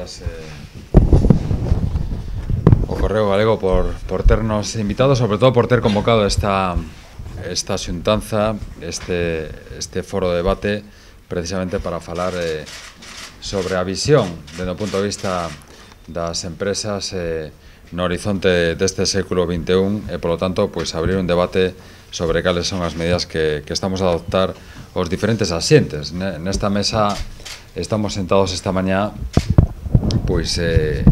gracias eh, o Correo Galego por, por ternos invitado, sobre todo por ter convocado esta, esta xuntanza, este, este foro de debate, precisamente para falar eh, sobre a visión dentro do punto de vista das empresas eh, no horizonte deste século XXI e, polo tanto, pues, pois, abrir un debate sobre cales son as medidas que, que estamos a adoptar os diferentes asientes. Nesta mesa estamos sentados esta mañá pois eh,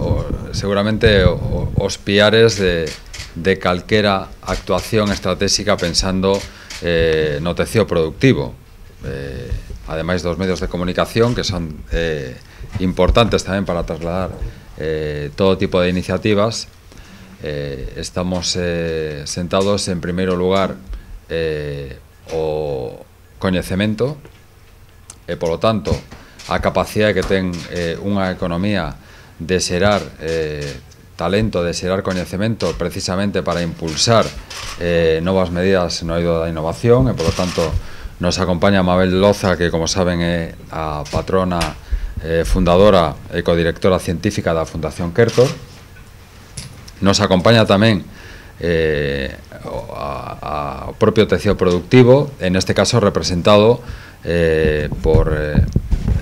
o, seguramente o, os piares de, de calquera actuación estratégica pensando eh, no tecio productivo eh, ademais dos medios de comunicación que son eh, importantes tamén para trasladar eh, todo tipo de iniciativas eh, estamos eh, sentados en primeiro lugar eh, o coñecemento e polo tanto a capacidade que ten eh, unha economía de xerar eh, talento, de xerar coñecemento precisamente para impulsar eh, novas medidas no oído da innovación e, polo tanto, nos acompaña Mabel Loza, que, como saben, é a patrona eh, fundadora e codirectora científica da Fundación Kertor. Nos acompaña tamén eh, a, a propio tecido productivo, en este caso representado eh, por... Eh,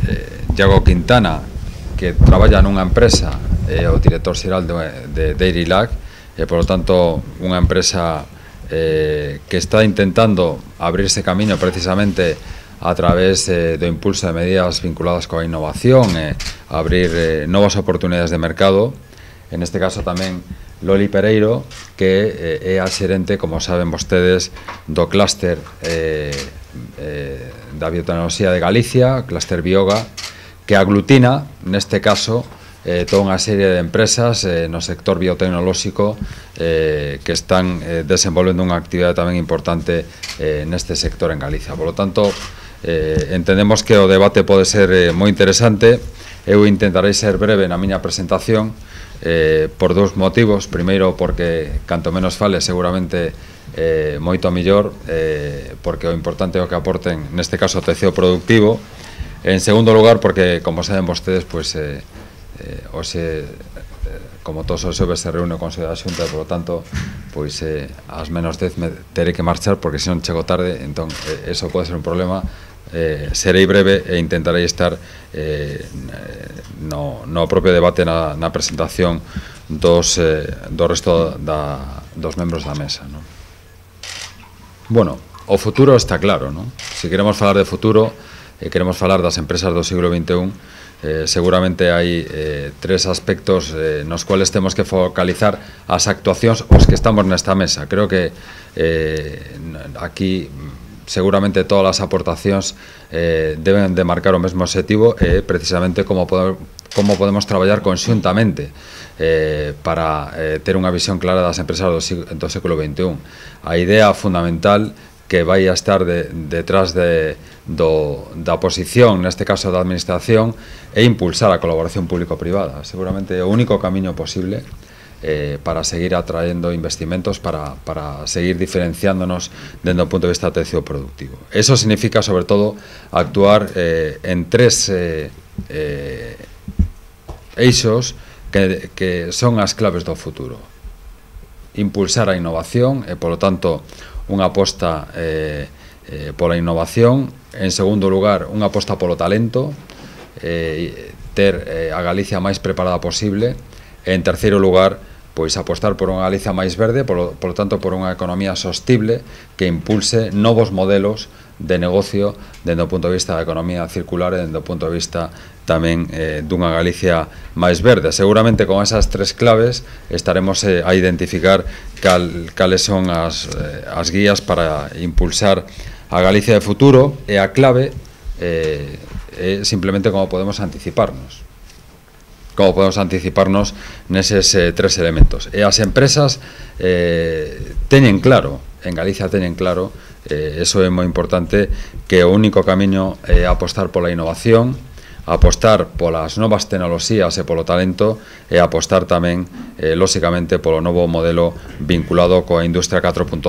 eh, Diego Quintana que traballa nunha empresa eh, é eh, o director xeral de, de Dairy Lag e polo tanto unha empresa eh, que está intentando abrirse camiño precisamente a través eh, do impulso de medidas vinculadas coa innovación e eh, abrir eh, novas oportunidades de mercado en este caso tamén Loli Pereiro, que eh, é a xerente, como saben vostedes, do clúster eh, eh, da biotecnoloxía de Galicia, clúster Bioga, que aglutina, neste caso, eh, toda unha serie de empresas eh, no sector biotecnolóxico eh, que están eh, desenvolvendo unha actividade tamén importante eh, neste sector en Galicia. Por lo tanto, eh, entendemos que o debate pode ser eh, moi interesante. Eu intentarei ser breve na miña presentación, eh, por dous motivos. Primeiro, porque canto menos fale seguramente eh, moito millor, eh, porque o importante é o que aporten, neste caso, o teceo productivo. En segundo lugar, porque, como saben vostedes, pues, eh, eh, hoxe, eh, como todos os xoves se reúne Consello da xunta, por lo tanto, pois eh, as menos 10 me terei que marchar porque senón chego tarde, entón eh, eso pode ser un problema, eh, serei breve e intentarei estar eh, no, no propio debate na, na presentación dos, eh, do resto da, dos membros da mesa. Non? Bueno, o futuro está claro. Non? Se queremos falar de futuro, e eh, queremos falar das empresas do siglo XXI, eh, seguramente hai eh, tres aspectos eh, nos cuales temos que focalizar as actuacións os que estamos nesta mesa. Creo que eh, aquí seguramente todas as aportacións eh, deben de marcar o mesmo objetivo e eh, precisamente como poder, como podemos traballar conxuntamente eh, para eh, ter unha visión clara das empresas do, do século XXI. A idea fundamental que vai a estar de, detrás de, do, da posición, neste caso da administración, é impulsar a colaboración público-privada. Seguramente o único camiño posible eh, para seguir atraendo investimentos, para, para seguir diferenciándonos desde un punto de vista tercio productivo. Eso significa, sobre todo, actuar eh, en tres eh, eh, eixos que, que son as claves do futuro. Impulsar a innovación e, polo tanto, unha aposta eh, eh, pola innovación. En segundo lugar, unha aposta polo talento, eh, ter eh, a Galicia máis preparada posible. E, en terceiro lugar, pois apostar por unha Galiza máis verde, polo, polo tanto por unha economía sostible que impulse novos modelos de negocio dende o punto de vista da economía circular e dende o punto de vista tamén eh, dunha Galicia máis verde. Seguramente con esas tres claves estaremos eh, a identificar cal, cales son as, eh, as guías para impulsar a Galicia de futuro e a clave eh, é simplemente como podemos anticiparnos como podemos anticiparnos neses eh, tres elementos. E as empresas eh, teñen claro, en Galicia teñen claro, eh, eso é moi importante, que o único camiño é apostar pola innovación, apostar polas novas tecnoloxías e polo talento e apostar tamén, eh, lóxicamente, polo novo modelo vinculado coa industria 4.0.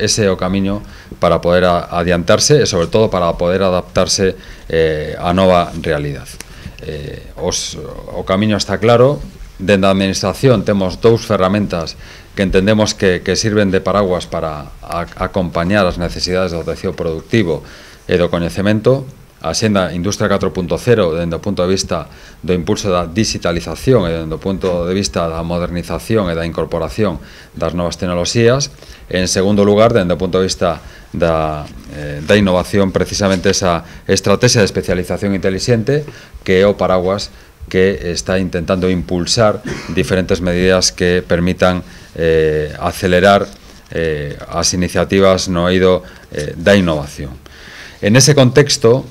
Ese é o camiño para poder adiantarse e, sobre todo, para poder adaptarse eh, á nova realidade eh, os, o camiño está claro, dende a administración temos dous ferramentas que entendemos que, que sirven de paraguas para a, acompañar as necesidades do tecido productivo e do coñecemento, a xenda Industria 4.0 dende o punto de vista do impulso da digitalización e dende o punto de vista da modernización e da incorporación das novas tecnoloxías. En segundo lugar, dende o punto de vista da, eh, da innovación, precisamente esa estrategia de especialización inteligente que é o paraguas que está intentando impulsar diferentes medidas que permitan eh, acelerar eh, as iniciativas no eido eh, da innovación. En ese contexto,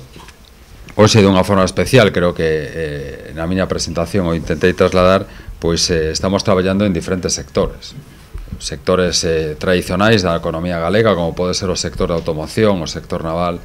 Hoxe dunha forma especial, creo que eh, na miña presentación o intentei trasladar, pois eh, estamos traballando en diferentes sectores sectores eh, tradicionais da economía galega, como pode ser o sector da automoción, o sector naval,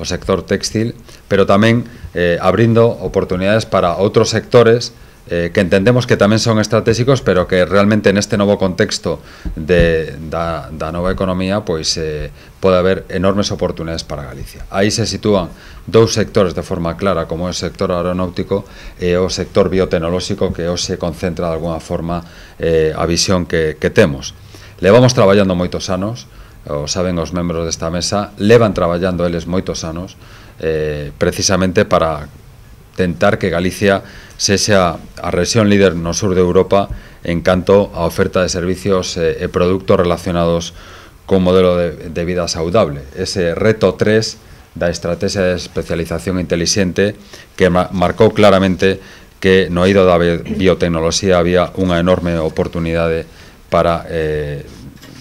o sector textil, pero tamén eh, abrindo oportunidades para outros sectores eh, que entendemos que tamén son estratégicos, pero que realmente neste novo contexto de, da, da nova economía pois eh, pode haber enormes oportunidades para Galicia. Aí se sitúan dous sectores de forma clara, como é eh, o sector aeronáutico e o sector biotecnolóxico, que hoxe concentra de alguna forma eh, a visión que, que temos. Levamos traballando moitos anos, o saben os membros desta mesa, levan traballando eles moitos anos, eh, precisamente para tentar que Galicia sexa a región líder no sur de Europa en canto a oferta de servicios eh, e produtos relacionados con con modelo de, de vida saudable. Ese reto 3 da estrategia de especialización inteligente que ma marcou claramente que no ido da biotecnoloxía había unha enorme oportunidade para eh,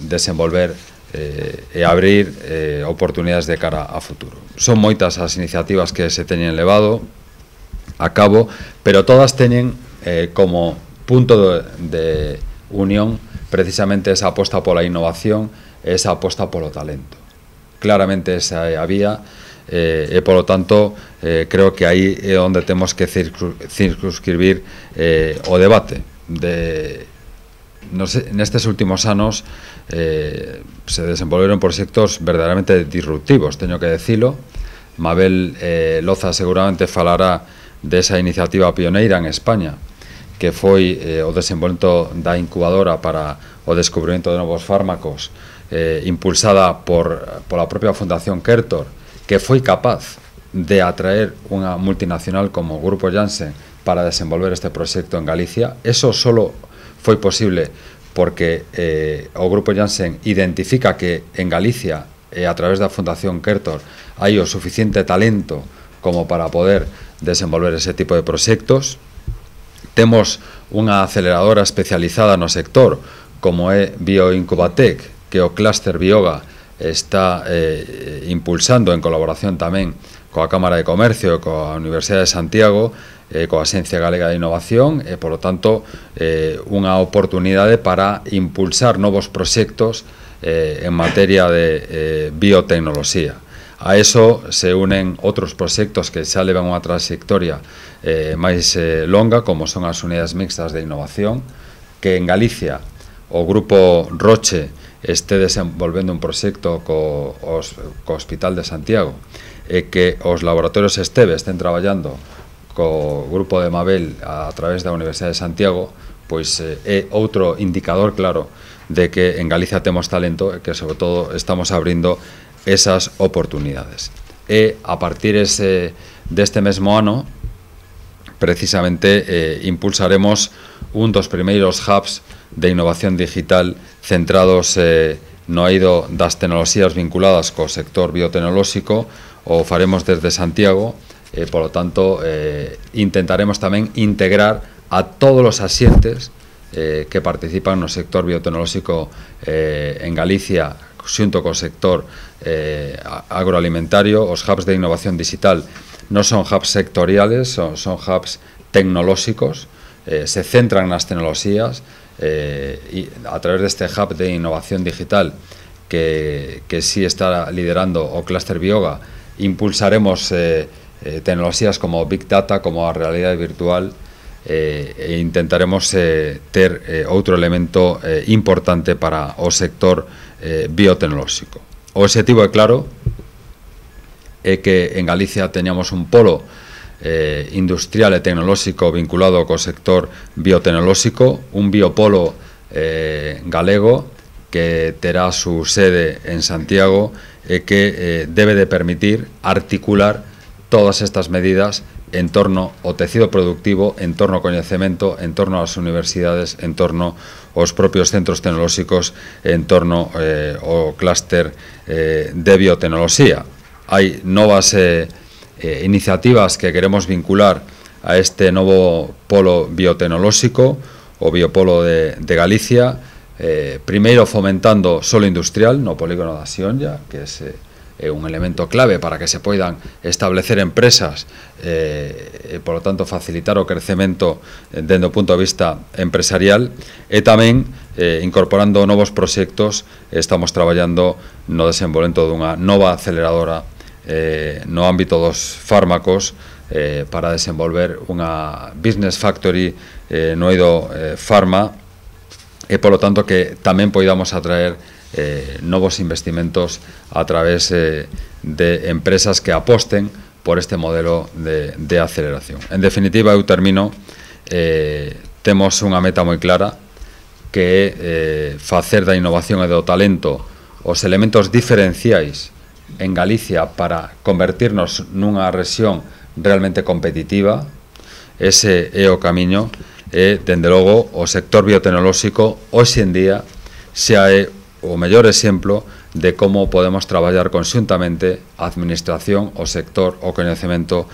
desenvolver eh, e abrir eh, oportunidades de cara a futuro. Son moitas as iniciativas que se teñen levado a cabo, pero todas teñen eh, como punto de, de unión precisamente esa aposta pola innovación esa aposta polo talento. Claramente esa é a vía eh, e polo tanto eh, creo que aí é onde temos que circunscribir eh, o debate de nos, nestes últimos anos eh, se desenvolveron proxectos verdadeiramente disruptivos, teño que decilo. Mabel eh, Loza seguramente falará desa iniciativa pioneira en España, que foi eh, o desenvolvemento da incubadora para o descubrimento de novos fármacos eh, impulsada por, por la propia Fundación Kertor, que foi capaz de atraer unha multinacional como Grupo Janssen para desenvolver este proxecto en Galicia, eso solo foi posible porque eh, o Grupo Janssen identifica que en Galicia e eh, a través da Fundación Kertor hai o suficiente talento como para poder desenvolver ese tipo de proxectos. Temos unha aceleradora especializada no sector, como é Bioincubatec, que o Cluster Bioga está eh, impulsando en colaboración tamén coa Cámara de Comercio e coa Universidade de Santiago eh, coa Asencia Galega de Innovación e, polo tanto, eh, unha oportunidade para impulsar novos proxectos eh, en materia de eh, biotecnoloxía. A eso se unen outros proxectos que xa levan unha trayectoria eh, máis eh, longa, como son as unidades mixtas de innovación, que en Galicia o Grupo Roche este desenvolvendo un proxecto co, os, co Hospital de Santiago e que os laboratorios Esteve estén traballando co grupo de Mabel a través da Universidade de Santiago pois eh, é outro indicador claro de que en Galicia temos talento e que sobre todo estamos abrindo esas oportunidades. E a partir ese, deste mesmo ano precisamente eh, impulsaremos un dos primeiros hubs de innovación digital centrados eh, no ido las tecnologías vinculadas el sector biotecnológico o faremos desde Santiago, eh, Por lo tanto, eh, intentaremos también integrar a todos los asientes eh, que participan en el sector biotecnológico en Galicia ...con el sector agroalimentario, Los hubs de innovación digital no son hubs sectoriales, son, hubs tecnológicos, se centran en las tecnologías... eh, y a través de este hub de innovación digital que, que sí está liderando o Cluster Bioga, impulsaremos eh, eh, tecnologías como Big Data, como a realidad virtual eh, e intentaremos eh, ter eh, outro elemento eh, importante para o sector eh, biotecnolóxico. O objetivo é claro, é que en Galicia teñamos un polo eh, industrial e tecnolóxico vinculado co sector biotecnolóxico, un biopolo eh, galego que terá a súa sede en Santiago e que eh, debe de permitir articular todas estas medidas en torno ao tecido productivo, en torno ao coñecemento, en torno ás universidades, en torno aos propios centros tecnolóxicos, en torno eh, ao clúster eh, de biotecnoloxía. Hai novas eh, eh, iniciativas que queremos vincular a este novo polo biotecnolóxico o biopolo de, de Galicia, eh, primeiro fomentando solo industrial no polígono da Sionlla, que é eh, eh, un elemento clave para que se poidan establecer empresas eh, e, polo tanto, facilitar o crecemento eh, dentro do punto de vista empresarial e tamén eh, incorporando novos proxectos estamos traballando no desenvolvento dunha nova aceleradora eh, no ámbito dos fármacos eh, para desenvolver unha business factory eh, no eido eh, farma e polo tanto que tamén poidamos atraer eh, novos investimentos a través eh, de empresas que aposten por este modelo de, de aceleración. En definitiva, eu termino, eh, temos unha meta moi clara que é eh, facer da innovación e do talento os elementos diferenciais en Galicia para convertirnos nunha rexión realmente competitiva, ese é o camiño e, dende logo, o sector biotecnolóxico hoxe en día xa é o mellor exemplo de como podemos traballar conxuntamente a administración, o sector, o coñecemento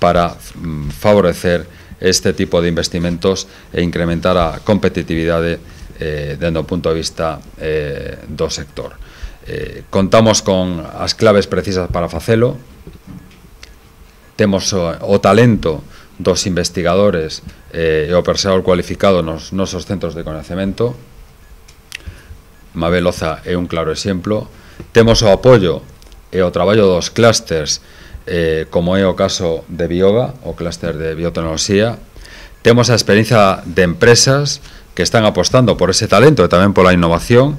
para mm, favorecer este tipo de investimentos e incrementar a competitividade eh, dendo o punto de vista eh, do sector. Eh, contamos con as claves precisas para facelo. Temos o, o talento dos investigadores eh, e o persoal cualificado nos nosos centros de conhecemento. Mabel Oza é un claro exemplo. Temos o apoio e o traballo dos clústers, eh, como é o caso de Bioga, o clúster de biotecnoloxía. Temos a experiencia de empresas que están apostando por ese talento e tamén pola innovación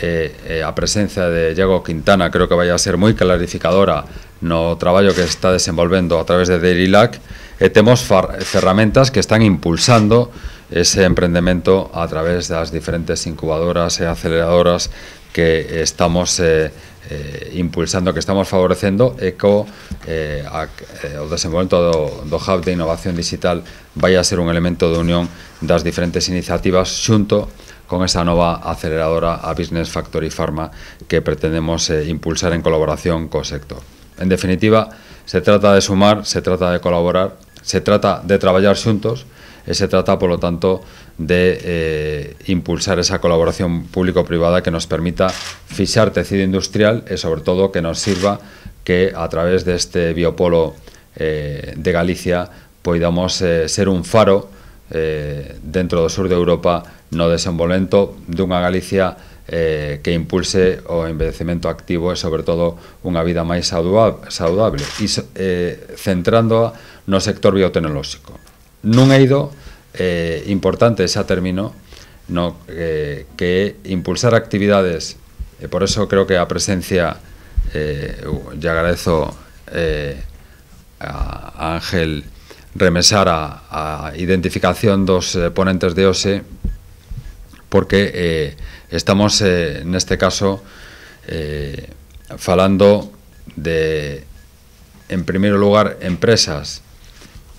eh, eh, a presencia de Diego Quintana creo que vai a ser moi clarificadora no traballo que está desenvolvendo a través de Delilac e eh, temos ferramentas que están impulsando ese emprendemento a través das diferentes incubadoras e aceleradoras que estamos eh, eh, impulsando, que estamos favorecendo e co eh, a, eh, o desenvolvemento do, do Hub de Innovación Digital vai a ser un elemento de unión das diferentes iniciativas xunto con esa nueva aceleradora a Business Factory Pharma que pretendemos eh, impulsar en colaboración con sector. En definitiva, se trata de sumar, se trata de colaborar, se trata de trabajar juntos, se trata, por lo tanto, de eh, impulsar esa colaboración público-privada que nos permita fichar tecido industrial y, sobre todo, que nos sirva que a través de este biopolo eh, de Galicia podamos ser un faro eh, dentro do sur de Europa no desenvolvento dunha Galicia eh, que impulse o envejecemento activo e, sobre todo, unha vida máis saudable, e eh, centrándoa no sector biotecnolóxico. Nun eido eh, importante, xa termino, no, eh, que impulsar actividades, e por eso creo que a presencia, eh, lle agradezo eh, a Ángel remesar a a identificación dos eh, ponentes de OSE porque eh, estamos eh, neste caso eh, falando de en primeiro lugar empresas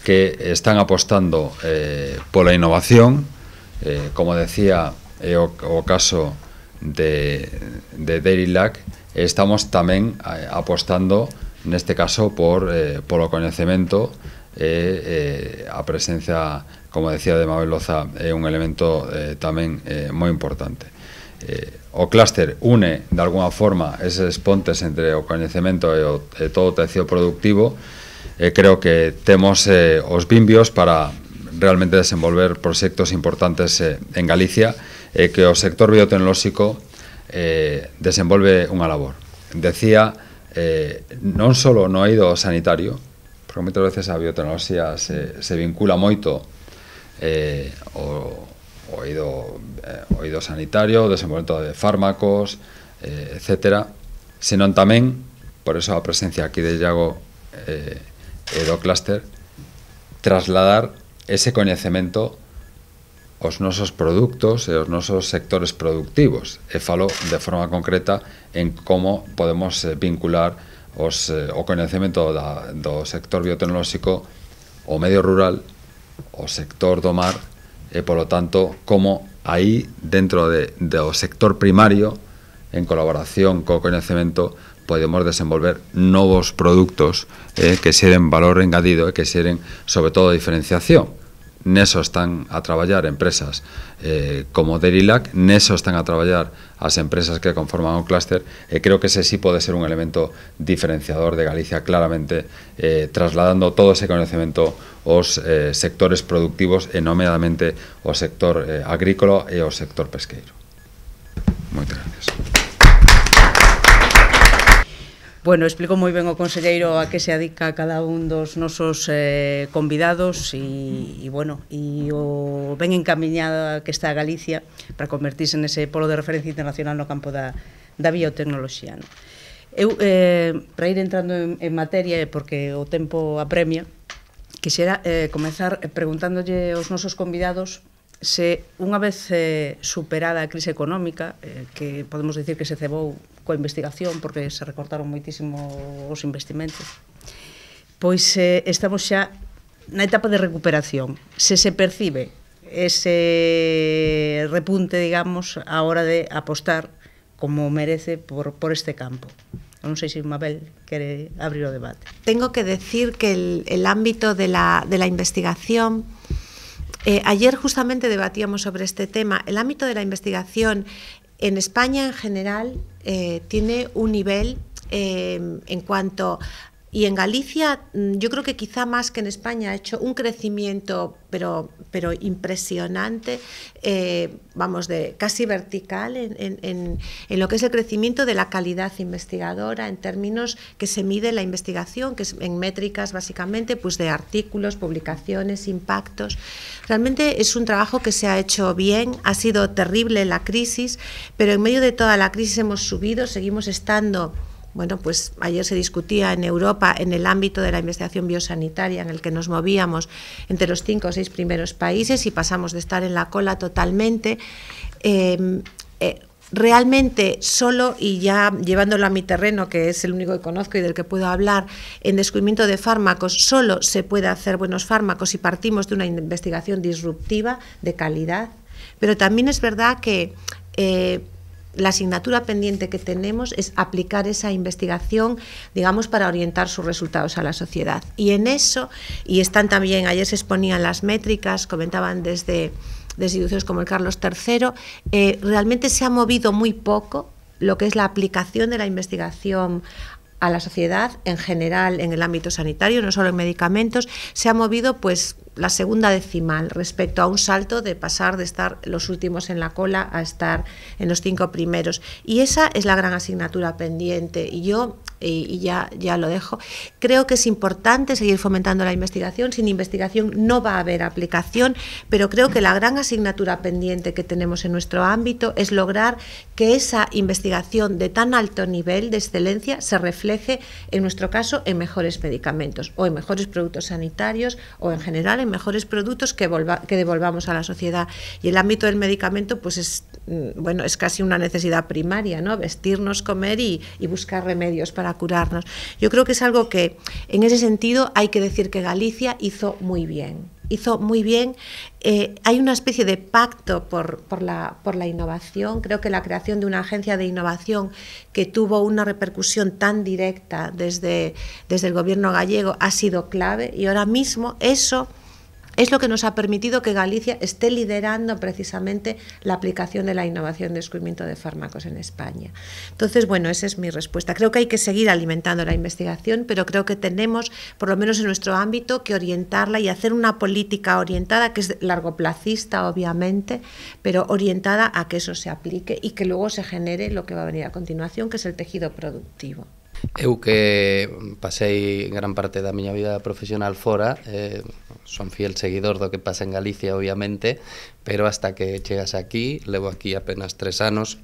que están apostando eh, pola innovación eh, como decía é o, o caso de, de Dairy Lac estamos tamén eh, apostando neste caso por eh, polo coñecemento e eh, a presencia, como decía, de Mabel Loza é un elemento eh, tamén eh, moi importante. Eh, o clúster une, de alguna forma, eses pontes entre o coñecemento e, o, e todo o tecido productivo, e eh, creo que temos eh, os bimbios para realmente desenvolver proxectos importantes eh, en Galicia e eh, que o sector biotecnolóxico eh, desenvolve unha labor. Decía, eh, non só no eido sanitario, porque moitas veces a biotecnoloxía se, se vincula moito eh, o, o oído, eh, oído sanitario, o desenvolvemento de fármacos, eh, etc. Senón tamén, por eso a presencia aquí de Iago eh, e do Cluster, trasladar ese coñecemento os nosos produtos e os nosos sectores productivos. E falo de forma concreta en como podemos eh, vincular os, eh, o coñecemento da, do sector biotecnolóxico o medio rural, o sector do mar e, polo tanto, como aí dentro de, do sector primario, en colaboración co coñecemento, podemos desenvolver novos produtos eh, que xeren valor engadido e que xeren, sobre todo, diferenciación neso están a traballar empresas eh, como Derilac, neso están a traballar as empresas que conforman o clúster, e creo que ese sí pode ser un elemento diferenciador de Galicia claramente, eh, trasladando todo ese conocemento aos eh, sectores productivos, e nomeadamente o sector eh, agrícola e o sector pesqueiro. Moitas gracias. Bueno, explico moi ben o conselleiro a que se adica cada un dos nosos eh, convidados e, e bueno, e o ben encaminhada que está a Galicia para convertirse nese polo de referencia internacional no campo da, da biotecnoloxía. No? Eu, eh, para ir entrando en, en materia, porque o tempo apremia, quixera eh, comezar preguntándolle aos nosos convidados se unha vez eh, superada a crise económica, eh, que podemos dicir que se cebou investigación porque se recortaron muchísimo los investimentos. pues estamos estamos en una etapa de recuperación. Se se percibe ese repunte, digamos, a hora de apostar como merece por, por este campo. no sé si Mabel quiere abrir el debate. Tengo que decir que el, ámbito de la, de la investigación... Eh, ayer justamente debatíamos sobre este tema. El ámbito de la investigación en España en general eh, tiene un nivel eh, en cuanto y en Galicia, mm, yo creo que quizá más que en España, ha hecho un crecimiento, pero, pero impresionante, eh, vamos, de casi vertical en, en, lo que es el crecimiento de la calidad investigadora, en términos que se mide la investigación, que es en métricas básicamente, pues de artículos, publicaciones, impactos. Realmente es un trabajo que se ha hecho bien, ha sido terrible la crisis, pero en medio de toda la crisis hemos subido, seguimos estando bueno, pues ayer se discutía en Europa, en el ámbito de la investigación biosanitaria, en el que nos movíamos entre los cinco o seis primeros países y pasamos de estar en la cola totalmente. Em, eh, realmente solo y ya llevándolo a mi terreno, que es el único que conozco y del que puedo hablar, en descubrimiento de fármacos, solo se puede hacer buenos fármacos si partimos de una investigación disruptiva, de calidad. Pero también es verdad que eh, la asignatura pendiente que tenemos es aplicar esa investigación, digamos, para orientar sus resultados a la sociedad. Y en eso, y están también, ayer se exponían las métricas, comentaban desde, instituciones como el Carlos III, eh, realmente se ha movido muy poco lo que es la aplicación de la investigación a la sociedad en general en el ámbito sanitario, no solo en medicamentos, se ha movido pues la segunda decimal respecto a un salto de pasar de estar los últimos en la cola a estar en los cinco primeros. Y esa es la gran asignatura pendiente. Y yo y, ya, ya lo dejo. Creo que es importante seguir fomentando la investigación. Sin investigación no va a haber aplicación, pero creo que la gran asignatura pendiente que tenemos en nuestro ámbito es lograr que esa investigación de tan alto nivel de excelencia se refleje, en nuestro caso, en mejores medicamentos o en mejores productos sanitarios o en general en mejores productos que, que devolvamos a la sociedad. Y el ámbito del medicamento, pues es, mm, bueno, es casi una necesidad primaria, ¿no? Vestirnos, comer y buscar remedios para curarnos. Yo creo que es algo que, en ese sentido, hay que decir que Galicia hizo muy bien. Hizo muy bien. Eh, hay una especie de pacto por, la, innovación. Creo que la creación de una agencia de innovación que tuvo una repercusión tan directa desde, desde el gobierno gallego ha sido clave y ahora mismo eso es lo que nos ha permitido que Galicia esté liderando precisamente la aplicación de la innovación de descubrimiento de fármacos en España. Entonces, bueno, esa es mi respuesta. Creo que hay que seguir alimentando la investigación, pero creo que tenemos, por lo menos en nuestro ámbito, que orientarla y hacer una política orientada, que es largoplacista, obviamente, pero orientada a que eso se aplique y que luego se genere lo que va a venir a continuación, que es el tejido productivo. Eu que pasei gran parte da miña vida profesional fora, eh, son fiel seguidor do que pasa en Galicia, obviamente, pero hasta que chegas aquí, levo aquí apenas tres anos,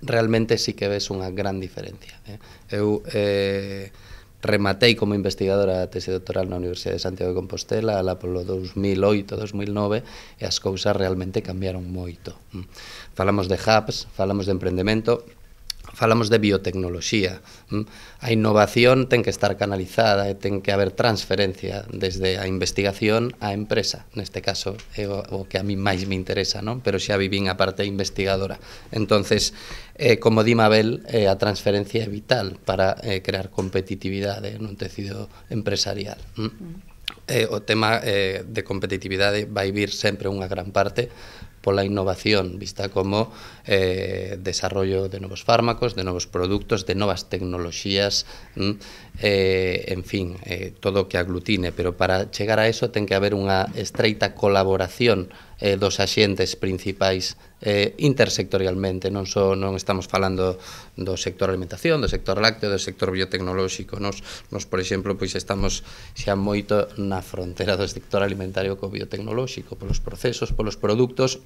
realmente sí que ves unha gran diferencia. Eh? Eu eh, rematei como investigadora a tese doctoral na Universidade de Santiago de Compostela la polo 2008-2009 e as cousas realmente cambiaron moito. Mm. Falamos de hubs, falamos de emprendemento, falamos de biotecnoloxía. Mm? A innovación ten que estar canalizada e ten que haber transferencia desde a investigación á empresa. Neste caso é o que a mí máis me interesa, non? pero xa vivín a parte investigadora. Entonces, eh, como di Mabel, eh, a transferencia é vital para eh, crear competitividade nun tecido empresarial. Mm? mm? Eh, o tema eh, de competitividade vai vir sempre unha gran parte por la innovación, vista como eh, desarrollo de nuevos fármacos, de nuevos productos, de nuevas tecnologías. eh, en fin, eh, todo o que aglutine, pero para chegar a eso ten que haber unha estreita colaboración eh, dos axentes principais eh, intersectorialmente, non só non estamos falando do sector alimentación, do sector lácteo, do sector biotecnolóxico, nos, nos por exemplo, pois estamos xa moito na frontera do sector alimentario co biotecnolóxico, polos procesos, polos produtos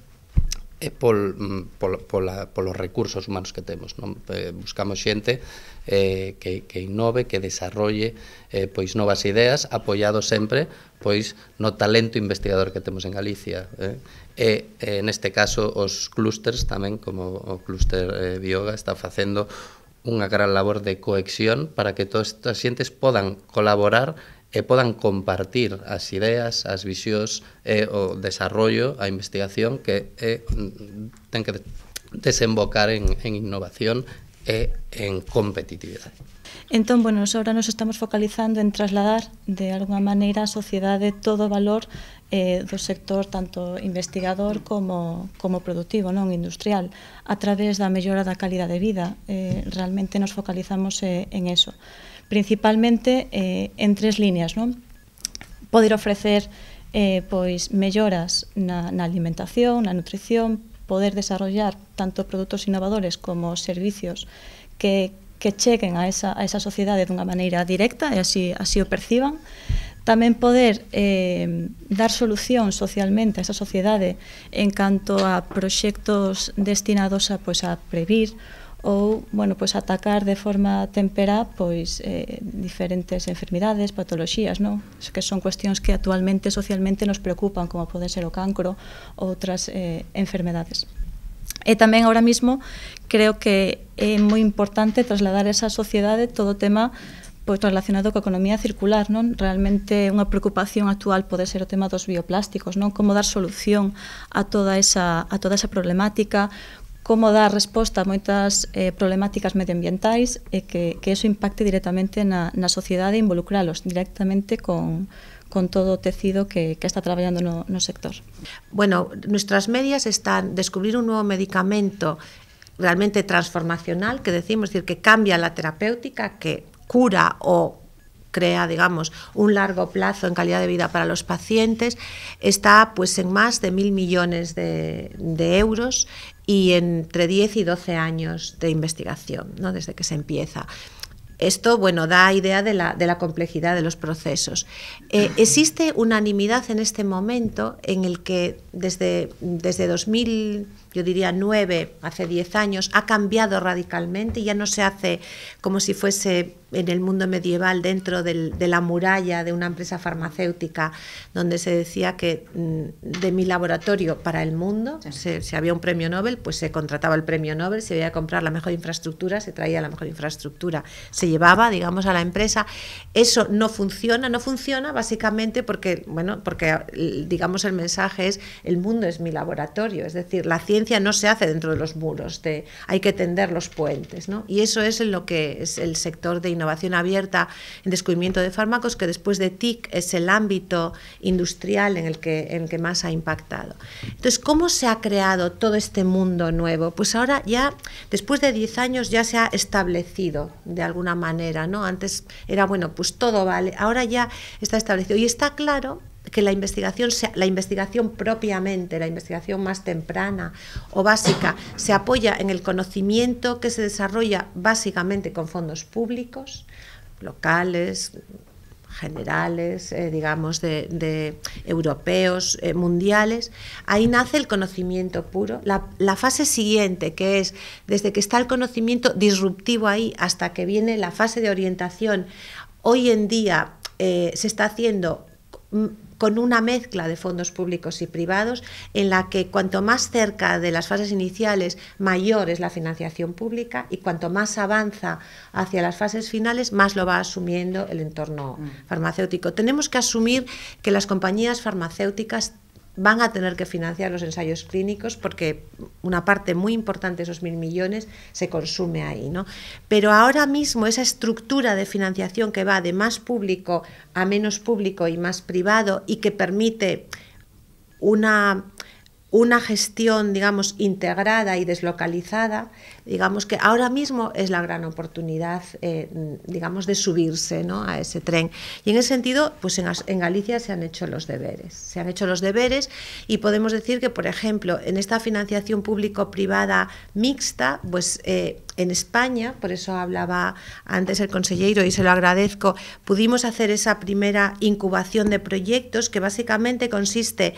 e eh, pol, mm, pol, pola, polos recursos humanos que temos. Non? Eh, buscamos xente eh, que, que inove, que desarrolle eh, pois novas ideas, apoiado sempre pois no talento investigador que temos en Galicia. Eh? E, eh, neste caso, os clústeres tamén, como o clúster eh, Bioga, está facendo unha gran labor de coexión para que todas estas xentes podan colaborar e podan compartir as ideas, as visións e o desarrollo, a investigación que é, mm, ten que desembocar en, en innovación e en competitividade. Entón, bueno, ahora nos estamos focalizando en trasladar de alguna maneira a sociedade todo o valor eh, do sector tanto investigador como, como productivo, non industrial, a través da mellora da calidad de vida. Eh, realmente nos focalizamos eh, en eso principalmente eh, en tres líneas, ¿no? Poder ofrecer eh, pois melloras na, na alimentación, na nutrición, poder desarrollar tanto produtos innovadores como servicios que, que cheguen a esa, a esa sociedade dunha maneira directa e así, así o perciban. Tamén poder eh, dar solución socialmente a esa sociedade en canto a proxectos destinados a, pois, a previr ou, bueno, pois atacar de forma tempera pois eh, diferentes enfermidades, patoloxías, non? Que son cuestións que actualmente socialmente nos preocupan, como pode ser o cancro ou outras eh, enfermedades. E tamén ahora mismo creo que é moi importante trasladar a esa sociedade todo o tema pois relacionado coa economía circular, non? Realmente unha preocupación actual pode ser o tema dos bioplásticos, non? Como dar solución a toda esa a toda esa problemática, como dar resposta a moitas eh, problemáticas medioambientais e que, que eso impacte directamente na, na sociedade e involucralos directamente con, con todo o tecido que, que está traballando no, no sector. Bueno, nuestras medias están descubrir un novo medicamento realmente transformacional, que decimos, decir, que cambia la terapéutica, que cura o crea, digamos, un largo plazo en calidad de vida para los pacientes, está pues en más de mil millones de, de euros y entre 10 y 12 años de investigación, ¿no? desde que se empieza. Esto, bueno, da idea de la, complejidad de los procesos. Eh, existe unanimidad en este momento en el que desde, desde 2000 yo diría nueve, hace diez años, ha cambiado radicalmente y ya no se hace como si fuese en el mundo medieval dentro de la muralla de una empresa farmacéutica, donde se decía que mm, de mi laboratorio para el mundo, se, si había un premio Nobel, pues se contrataba el premio Nobel, se iba a comprar la mejor infraestructura, se traía la mejor infraestructura, se llevaba, digamos, a la empresa. Eso no funciona, no funciona básicamente porque, bueno, porque eh, digamos el mensaje es el mundo es mi laboratorio, es decir, la ciencia no se hace dentro de los muros, hay que tender los puentes. Y eso es lo que es el sector de innovación abierta en descubrimiento de fármacos, que después de TIC es el ámbito industrial en el que, en que más ha impactado. Entonces, ¿cómo se ha creado todo este mundo nuevo? Pues ahora ya, después de 10 años, ya se ha establecido de alguna manera. ¿no? Antes era, bueno, pues todo vale, ahora ya está establecido. Y está claro que la investigación, sea, la investigación propiamente, la investigación más temprana o básica, se apoya en el conocimiento que se desarrolla básicamente con fondos públicos, locales, generales, eh, digamos, de, europeos, eh, mundiales. Ahí nace el conocimiento puro. La, fase siguiente, que es desde que está el conocimiento disruptivo ahí hasta que viene la fase de orientación, hoy en día eh, se está haciendo con una mezcla de fondos públicos y privados en la que cuanto más cerca de las fases iniciales mayor es la financiación pública y cuanto más avanza hacia las fases finales más lo va asumiendo el entorno mm. farmacéutico. Tenemos que asumir que las compañías farmacéuticas van a tener que financiar los ensayos clínicos porque una parte muy importante de esos mil millones se consume ahí. ¿no? Pero ahora mismo esa estructura de financiación que va de más público a menos público y más privado y que permite una una gestión, digamos, integrada y deslocalizada, digamos que ahora mismo es la gran oportunidad, eh, digamos, de subirse ¿no? a ese tren. Y en ese sentido, pues en, Galicia se han hecho los deberes. Se han hecho los deberes y podemos decir que, por ejemplo, en esta financiación público-privada mixta, pues eh, en España, por eso hablaba antes el consejero y se lo agradezco, pudimos hacer esa primera incubación de proyectos que básicamente consiste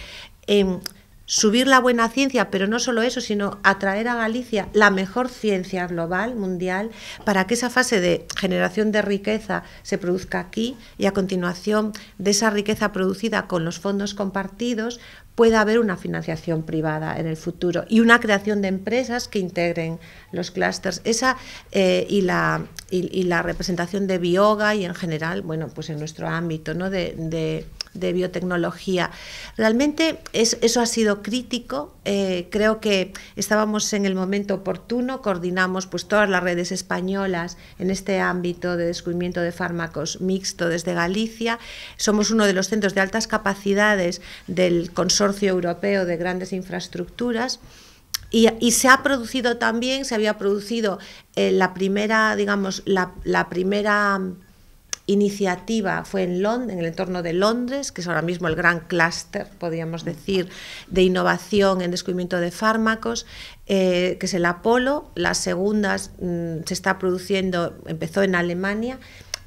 en subir la buena ciencia, pero no solo eso, sino atraer a Galicia la mejor ciencia global, mundial, para que esa fase de generación de riqueza se produzca aquí y a continuación de esa riqueza producida con los fondos compartidos pueda haber una financiación privada en el futuro y una creación de empresas que integren los clústeres. Esa eh, y, la, la representación de bioga y en general, bueno, pues en nuestro ámbito, ¿no? de de biotecnología. Realmente eso ha sido crítico. Eh, creo que estábamos en el momento oportuno. Coordinamos pues, todas las redes españolas en este ámbito de descubrimiento de fármacos mixto desde Galicia. Somos uno de los centros de altas capacidades del Consorcio Europeo de Grandes Infraestructuras. Y, se ha producido también, se había producido eh, la primera, digamos, la, la primera iniciativa fue en, Londres, en el entorno de Londres, que es ahora mismo el gran clúster, podríamos mm. decir, de innovación en descubrimiento de fármacos, eh, que es el Apolo. La segunda mm, se está produciendo, empezó en Alemania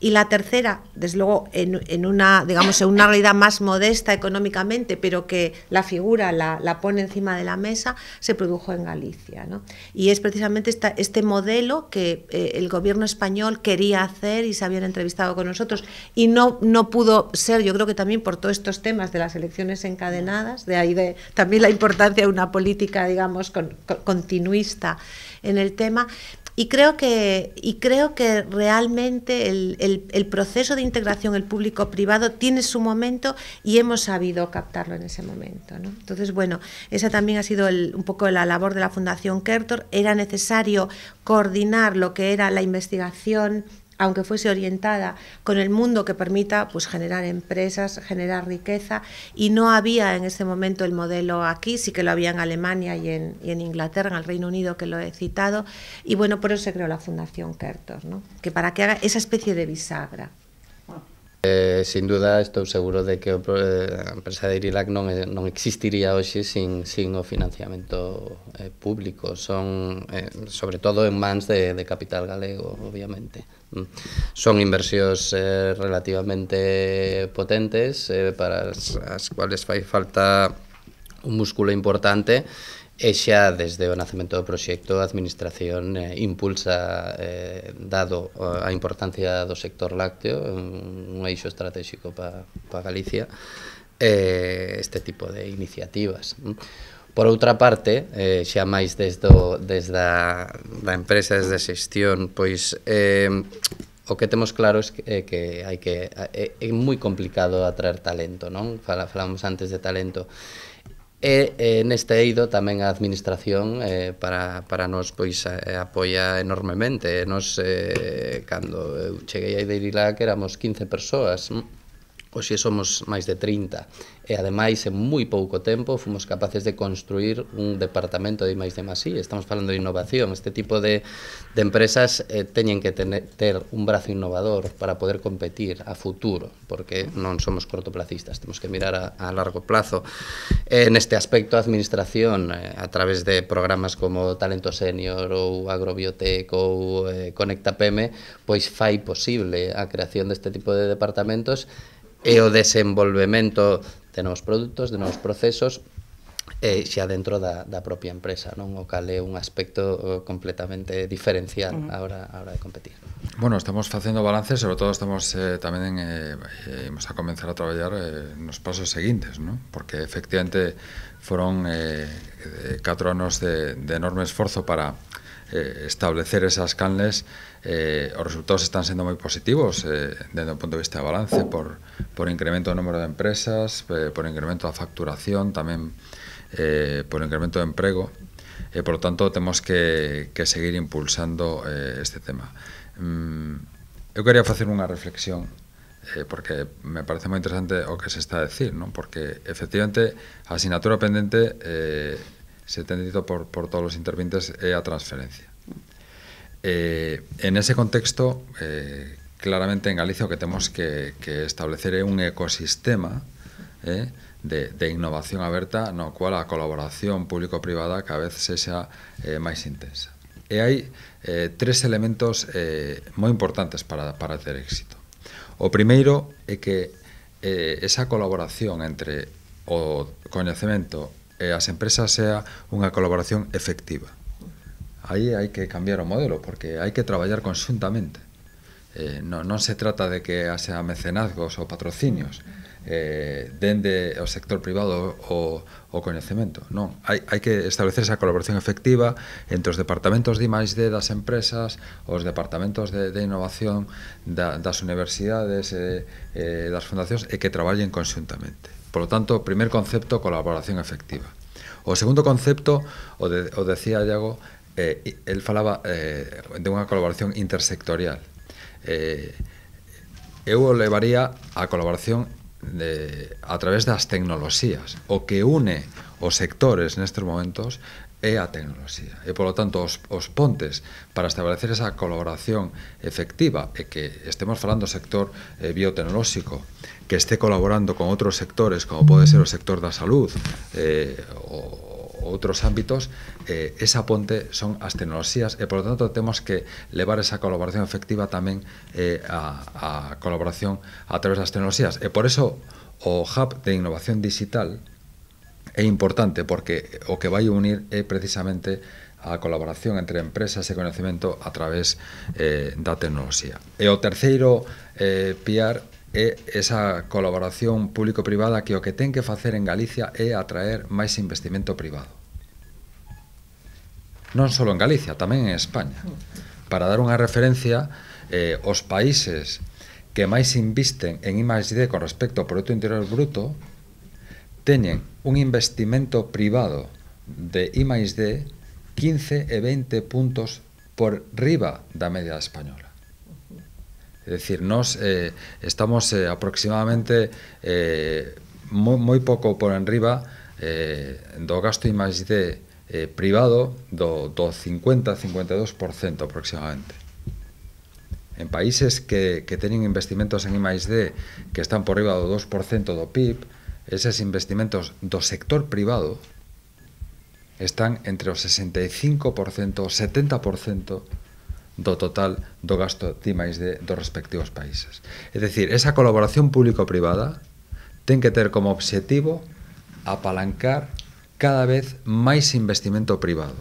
y la tercera, desde luego, en, una, digamos, en una realidad más modesta económicamente, pero que la figura la, pone encima de la mesa, se produjo en Galicia. ¿no? Y es precisamente este modelo que eh, el gobierno español quería hacer y se habían entrevistado con nosotros. Y no, no pudo ser, yo creo que también por todos estos temas de las elecciones encadenadas, de ahí de, también la importancia de una política, digamos, continuista en el tema, y creo que, y creo que realmente el, proceso de integración, el público-privado, tiene su momento y hemos sabido captarlo en ese momento. ¿no? Entonces, bueno, esa también ha sido el, un poco la labor de la Fundación Kertor. Era necesario coordinar lo que era la investigación aunque fuese orientada con el mundo que permita pues, generar empresas, generar riqueza, y no había en ese momento el modelo aquí, sí que lo había en Alemania y en, y en Inglaterra, en el Reino Unido, que lo he citado, y bueno, por eso se creó la Fundación Kertor, ¿no? que para que haga esa especie de bisagra. Eh, sin duda estou seguro de que eh, a empresa de Irilac non, non existiría hoxe sin, sin o financiamento eh, público son eh, sobre todo en mans de, de capital galego obviamente mm. son inversións eh, relativamente potentes eh, para as, as cuales fai falta un músculo importante E xa desde o nacemento do proxecto a Administración eh, impulsa, eh, dado eh, a importancia do sector lácteo, un, un eixo estratégico para pa Galicia, eh, este tipo de iniciativas. Por outra parte, eh, xa máis desde, o, desde a, da empresa, desde a xestión, pois eh, o que temos claro é que, eh, que hai que é, eh, é moi complicado atraer talento, non? Fala, falamos antes de talento E eh, neste eido tamén a administración eh, para, para nos pois eh, apoia enormemente. Nos, eh, cando eu cheguei a Idarilá éramos 15 persoas, Oxe pois somos máis de 30 e ademais en moi pouco tempo fomos capaces de construir un departamento de máis de Masí. Estamos falando de innovación. Este tipo de, de empresas eh, teñen que tener, ter un brazo innovador para poder competir a futuro, porque non somos cortoplacistas, temos que mirar a, a largo plazo. Eh, neste aspecto, a administración, eh, a través de programas como Talento Senior ou Agrobiotec ou eh, Conecta PM, pois fai posible a creación deste tipo de departamentos e o desenvolvemento de novos produtos, de novos procesos eh, xa dentro da, da propia empresa, non o cal é un aspecto eh, completamente diferencial uh -huh. a hora, a hora de competir. Bueno, estamos facendo balance, sobre todo estamos eh, tamén eh, imos a comenzar a traballar eh, nos pasos seguintes, non? Porque efectivamente foron eh, eh catro anos de, de enorme esforzo para eh, establecer esas canles eh, os resultados están sendo moi positivos eh, dentro do punto de vista de balance por, por incremento do número de empresas, eh, por incremento da facturación, tamén eh, por incremento do emprego, e eh, por lo tanto temos que, que seguir impulsando eh, este tema. Mm, eu quería facer unha reflexión eh, porque me parece moi interesante o que se está a decir, non? porque efectivamente a asignatura pendente eh, se tendido por, por todos os intervintes é a transferencia. Eh, en ese contexto, eh, claramente en Galicia o que temos que, que establecer é un ecosistema eh, de, de innovación aberta no cual a colaboración público-privada cada vez sexa eh, máis intensa. E hai eh, tres elementos eh, moi importantes para, para ter éxito. O primeiro é que eh, esa colaboración entre o coñecemento e as empresas sea unha colaboración efectiva aí hai que cambiar o modelo, porque hai que traballar conxuntamente. Eh, non, non se trata de que haxa mecenazgos ou patrocinios eh, dende o sector privado o, o coñecemento. Non, hai, hai que establecer esa colaboración efectiva entre os departamentos de I+.D. das empresas, os departamentos de, de innovación da, das universidades, eh, eh, das fundacións, e que traballen conxuntamente. Por lo tanto, primer concepto, colaboración efectiva. O segundo concepto, o, de, o decía Iago, eh, el falaba eh, de unha colaboración intersectorial. Eh, eu o levaría a colaboración de, a través das tecnoloxías. O que une os sectores nestes momentos é a tecnoloxía. E, polo tanto, os, os pontes para establecer esa colaboración efectiva e que estemos falando do sector eh, biotecnolóxico, que esté colaborando con outros sectores, como pode ser o sector da salud, eh, o, outros ámbitos, eh, esa ponte son as tecnoloxías e, por tanto, temos que levar esa colaboración efectiva tamén eh, a, a colaboración a través das tecnoloxías. E por eso o Hub de Innovación Digital é importante, porque o que vai unir é precisamente a colaboración entre empresas e conhecimento a través eh, da tecnoloxía. E o terceiro eh, piar é esa colaboración público-privada que o que ten que facer en Galicia é atraer máis investimento privado. Non só en Galicia, tamén en España. Para dar unha referencia, eh, os países que máis invisten en I+D con respecto ao Produto Interior Bruto teñen un investimento privado de I+D 15 e 20 puntos por riba da media española. Es decir, nos eh, estamos eh, aproximadamente eh, moi, moi pouco por enriba eh, do gasto máis de eh, privado do, do 50-52% aproximadamente. En países que, que teñen investimentos en I+D que están por riba do 2% do PIB, eses investimentos do sector privado están entre o 65% e o 70% do total do gasto timais de, dos respectivos países. É dicir, esa colaboración público-privada ten que ter como obxectivo apalancar cada vez máis investimento privado.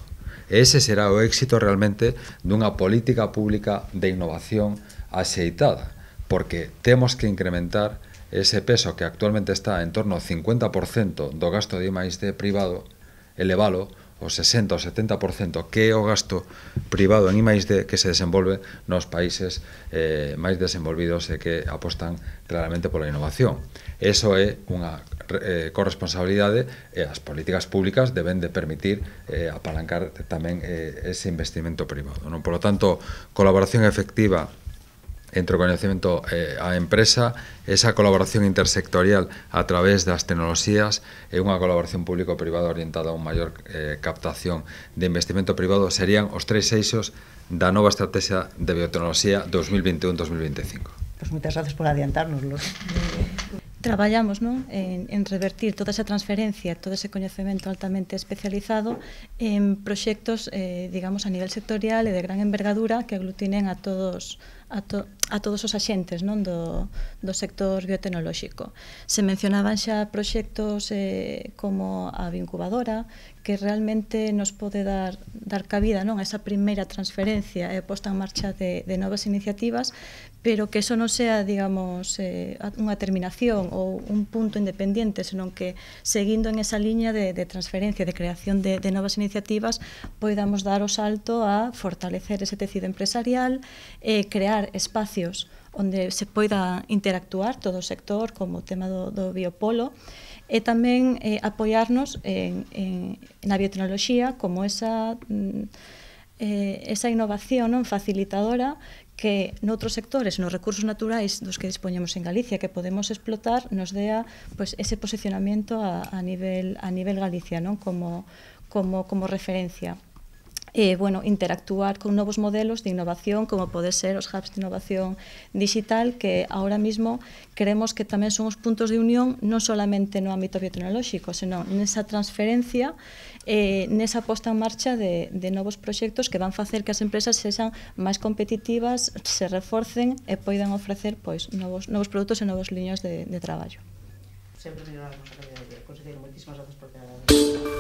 E ese será o éxito realmente dunha política pública de innovación axeitada, porque temos que incrementar ese peso que actualmente está en torno ao 50% do gasto de I+D privado, elevalo o 60 ou 70% que é o gasto privado en I+D que se desenvolve nos países eh, máis desenvolvidos e que apostan claramente pola innovación. Eso é unha eh, corresponsabilidade e as políticas públicas deben de permitir eh, apalancar tamén eh, ese investimento privado. Non? Por lo tanto, colaboración efectiva entre o coñecemento eh, a empresa, esa colaboración intersectorial a través das tecnoloxías e unha colaboración público-privada orientada a unha maior eh, captación de investimento privado serían os tres eixos da nova estrategia de biotecnoloxía 2021-2025. Pues moitas gracias por adiantárnoslo. Eh, traballamos non? En, en revertir toda esa transferencia, todo ese coñecemento altamente especializado en proxectos, eh, digamos, a nivel sectorial e de gran envergadura que aglutinen a todos a, to, a todos os axentes non do, do sector biotecnolóxico. Se mencionaban xa proxectos eh, como a vincubadora, que realmente nos pode dar, dar cabida non a esa primeira transferencia e eh, posta en marcha de, de novas iniciativas, pero que eso non sea, digamos, eh, unha terminación ou un punto independiente, senón que seguindo en esa liña de, de transferencia, de creación de, de novas iniciativas, poidamos dar o salto a fortalecer ese tecido empresarial, eh, crear espacios onde se poida interactuar todo o sector, como o tema do, do biopolo, e tamén eh, apoiarnos en, en, na biotecnoloxía como esa... Mm, eh, esa innovación non facilitadora que noutros sectores, nos recursos naturais dos que dispoñemos en Galicia que podemos explotar, nos dea pues, ese posicionamento a, a, nivel, a nivel Galicia, non? Como, como, como referencia eh, bueno, interactuar con novos modelos de innovación como pode ser os hubs de innovación digital que ahora mismo creemos que tamén son os puntos de unión non solamente no ámbito biotecnolóxico, senón nesa transferencia eh, nesa posta en marcha de, de novos proxectos que van facer que as empresas sexan máis competitivas, se reforcen e eh, poidan ofrecer pois novos, novos produtos e novos liños de, de traballo. Sempre melhorarmos a calidad de vida. Conselleiro, moitísimas grazas por ter